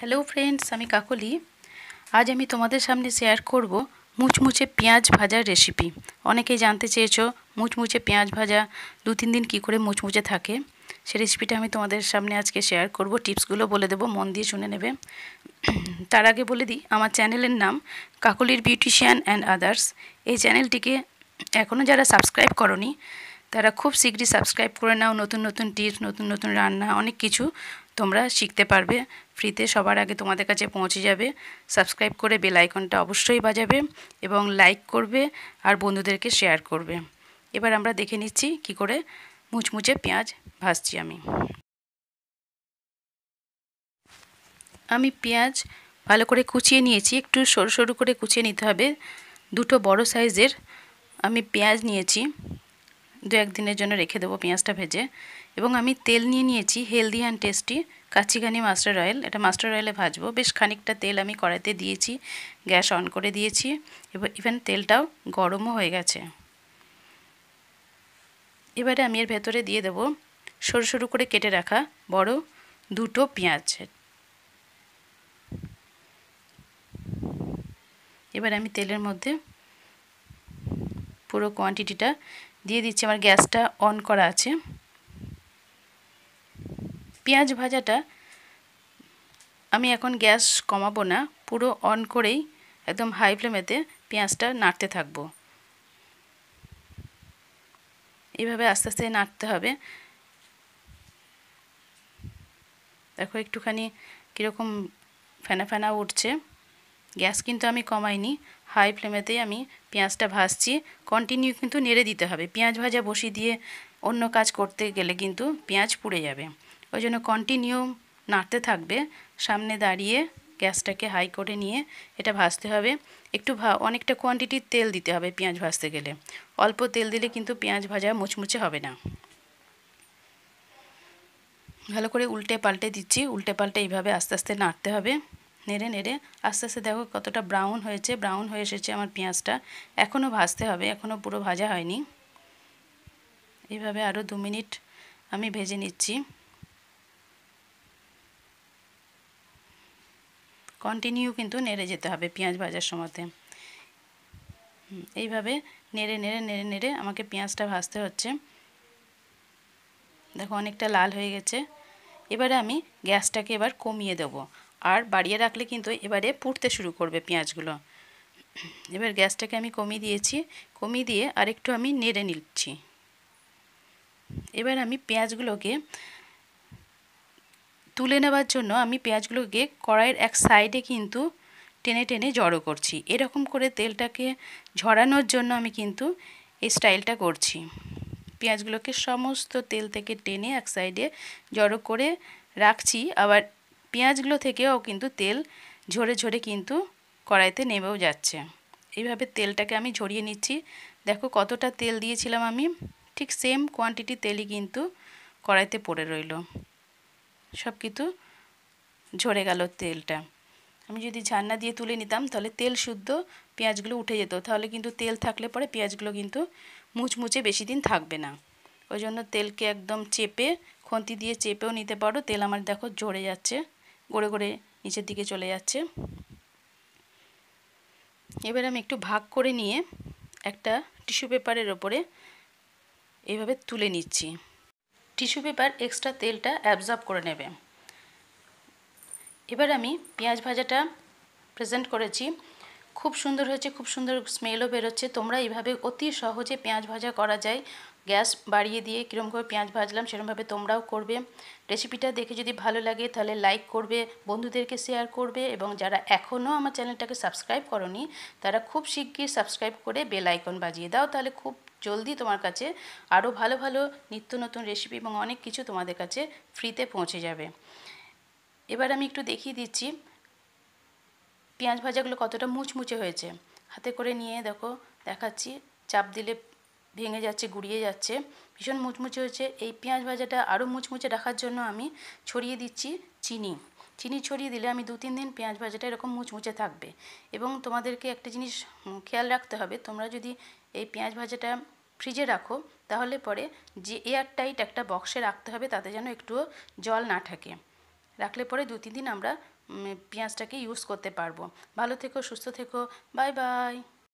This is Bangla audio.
হ্যালো ফ্রেন্ডস আমি কাকলি আজ আমি তোমাদের সামনে শেয়ার করব মুচমুচে পেঁয়াজ ভাজার রেসিপি অনেকেই জানতে চেয়েছো মুচমুচে পেঁয়াজ ভাজা দু তিন দিন কি করে মুচমুচে থাকে সে রেসিপিটা আমি তোমাদের সামনে আজকে শেয়ার করব টিপসগুলো বলে দেবো মন দিয়ে শুনে নেবে তার আগে বলে দিই আমার চ্যানেলের নাম কাকলির বিউটিশিয়ান অ্যান্ড আদার্স এই চ্যানেলটিকে এখনও যারা সাবস্ক্রাইব করনি তারা খুব শীঘ্রই সাবস্ক্রাইব করে নাও নতুন নতুন টিপস নতুন নতুন রান্না অনেক কিছু তোমরা শিখতে পারবে ফ্রিতে সবার আগে তোমাদের কাছে পৌঁছে যাবে সাবস্ক্রাইব করে বেল আইকনটা অবশ্যই বাজাবে এবং লাইক করবে আর বন্ধুদেরকে শেয়ার করবে এবার আমরা দেখে নিচ্ছি কি করে মুচমুচে পেঁয়াজ ভাজছি আমি আমি পেঁয়াজ ভালো করে কুচিয়ে নিয়েছি একটু সরু সরু করে কুচিয়ে নিতে হবে দুটো বড় সাইজের আমি পেঁয়াজ নিয়েছি দু একদিনের জন্য রেখে দেবো পেঁয়াজটা ভেজে এবং আমি তেল নিয়ে নিয়েছি healthy and tasty kachi ghani master oil এটা মাস্টার অয়েলে ভাজবো বেশ খানিকটা তেল আমি কড়াইতে দিয়েছি গ্যাস অন করে দিয়েছি এবং ইভেন তেলটাও গরমও হয়ে গেছে এবারে আমি এর ভেতরে দিয়ে দেব সরু সরু করে কেটে রাখা বড় দুটো পেঁয়াজ এবার আমি তেলের মধ্যে পুরো কোয়ান্টিটিটা দিয়ে দিচ্ছি আমার গ্যাসটা অন করা আছে পেঁয়াজ ভাজাটা আমি এখন গ্যাস কমাবো না পুরো অন করেই একদম হাই ফ্লেমেতে পেঁয়াজটা নাড়তে থাকবো এভাবে আস্তে আস্তে নাড়তে হবে দেখো একটুখানি কীরকম ফেনা ফেনা উঠছে গ্যাস কিন্তু আমি কমাইনি হাই ফ্লেমেতেই আমি পেঁয়াজটা ভাজছি কন্টিনিউ কিন্তু নেড়ে দিতে হবে পেঁয়াজ ভাজা বসিয়ে দিয়ে অন্য কাজ করতে গেলে কিন্তু পেঁয়াজ পুড়ে যাবে ওই জন্য কন্টিনিউ নাড়তে থাকবে সামনে দাঁড়িয়ে গ্যাসটাকে হাই করে নিয়ে এটা ভাজতে হবে একটু ভা অনেকটা কোয়ান্টিটির তেল দিতে হবে পেঁয়াজ ভাজতে গেলে অল্প তেল দিলে কিন্তু পেঁয়াজ ভাজা মুচমুচে হবে না ভালো করে উল্টে পাল্টে দিচ্ছি উল্টে পাল্টে এইভাবে আস্তে আস্তে নাড়তে হবে নেড়ে নেড়ে আস্তে আস্তে দেখো কতটা ব্রাউন হয়েছে ব্রাউন হয়ে এসেছে আমার পেঁয়াজটা এখনও ভাজতে হবে এখনও পুরো ভাজা হয়নি এইভাবে আরও দু মিনিট আমি ভেজে নিচ্ছি কন্টিনিউ কিন্তু নেড়ে যেতে হবে পেঁয়াজ ভাজার সময়তে এইভাবে নেড়ে নেড়ে নেড়ে নেড়ে আমাকে পেঁয়াজটা ভাজতে হচ্ছে দেখো অনেকটা লাল হয়ে গেছে এবারে আমি গ্যাসটাকে এবার কমিয়ে দেবো আর বাড়িয়ে রাখলে কিন্তু এবারে পুড়তে শুরু করবে পেঁয়াজগুলো এবার গ্যাসটাকে আমি কমিয়ে দিয়েছি কমিয়ে দিয়ে আরেকটু আমি নেড়ে নিচ্ছি এবার আমি পেঁয়াজগুলোকে তুলে নেবার জন্য আমি পেঁয়াজগুলোকে কড়াইয়ের এক সাইডে কিন্তু টেনে টেনে জড়ো করছি এরকম করে তেলটাকে ঝরানোর জন্য আমি কিন্তু এই স্টাইলটা করছি পেঁয়াজগুলোকে সমস্ত তেল থেকে টেনে এক সাইডে জড়ো করে রাখছি আবার পেঁয়াজগুলো থেকেও কিন্তু তেল ঝরে ঝরে কিন্তু কড়াইতে নেমেও যাচ্ছে এইভাবে তেলটাকে আমি ঝরিয়ে নিচ্ছি দেখো কতটা তেল দিয়েছিলাম আমি ঠিক সেম কোয়ান্টিটি তেলই কিন্তু কড়াইতে পড়ে রইল সব কিন্তু ঝরে গেল তেলটা আমি যদি ঝান্না দিয়ে তুলে নিতাম তাহলে তেল শুদ্ধ পেঁয়াজগুলো উঠে যেত তাহলে কিন্তু তেল থাকলে পরে পেঁয়াজগুলো কিন্তু মুচমুচে বেশি দিন থাকবে না ওই জন্য তেলকে একদম চেপে খন্তি দিয়ে চেপেও নিতে পারো তেল আমার দেখো ঝরে যাচ্ছে গড়ে গড়ে নিচের দিকে চলে যাচ্ছে এবার আমি একটু ভাগ করে নিয়ে একটা টিস্যু পেপারের ওপরে এইভাবে তুলে নিচ্ছি টিস্যু পেপার এক্সট্রা তেলটা অ্যাবজর্ব করে নেবে এবার আমি পেঁয়াজ ভাজাটা প্রেজেন্ট করেছি খুব সুন্দর হয়েছে খুব সুন্দর স্মেলও বেরোচ্ছে তোমরা এইভাবে অতি সহজে পেঁয়াজ ভাজা করা যায় গ্যাস বাড়িয়ে দিয়ে কীরকম করে পেঁয়াজ ভাজলাম সেরকমভাবে তোমরাও করবে রেসিপিটা দেখে যদি ভালো লাগে তাহলে লাইক করবে বন্ধুদেরকে শেয়ার করবে এবং যারা এখনও আমার চ্যানেলটাকে সাবস্ক্রাইব করনি তারা খুব শিগগির সাবস্ক্রাইব করে বেল আইকন বাজিয়ে দাও তাহলে খুব জলদি তোমার কাছে আরও ভালো ভালো নিত্য নতুন রেসিপি এবং অনেক কিছু তোমাদের কাছে ফ্রিতে পৌঁছে যাবে এবার আমি একটু দেখিয়ে দিচ্ছি পেঁয়াজ ভাজাগুলো কতটা মুচমুচে হয়েছে হাতে করে নিয়ে দেখো দেখাচ্ছি চাপ দিলে ভেঙে যাচ্ছে গুড়িয়ে যাচ্ছে ভীষণ মুচমুচে হয়েছে এই পেঁয়াজ ভাজাটা আরও মুচমুচে রাখার জন্য আমি ছড়িয়ে দিচ্ছি চিনি চিনি ছড়িয়ে দিলে আমি দু তিন দিন পেঁয়াজ ভাজাটা এরকম মুচমুচে থাকবে এবং তোমাদেরকে একটা জিনিস খেয়াল রাখতে হবে তোমরা যদি এই পেঁয়াজ ভাজাটা ফ্রিজে রাখো তাহলে পরে যে এয়ার টাইট একটা বক্সে রাখতে হবে তাতে যেন একটুও জল না থাকে রাখলে পরে দু তিন দিন আমরা পেঁয়াজটাকে ইউজ করতে পারবো ভালো থেকো সুস্থ থেকো বাই বাই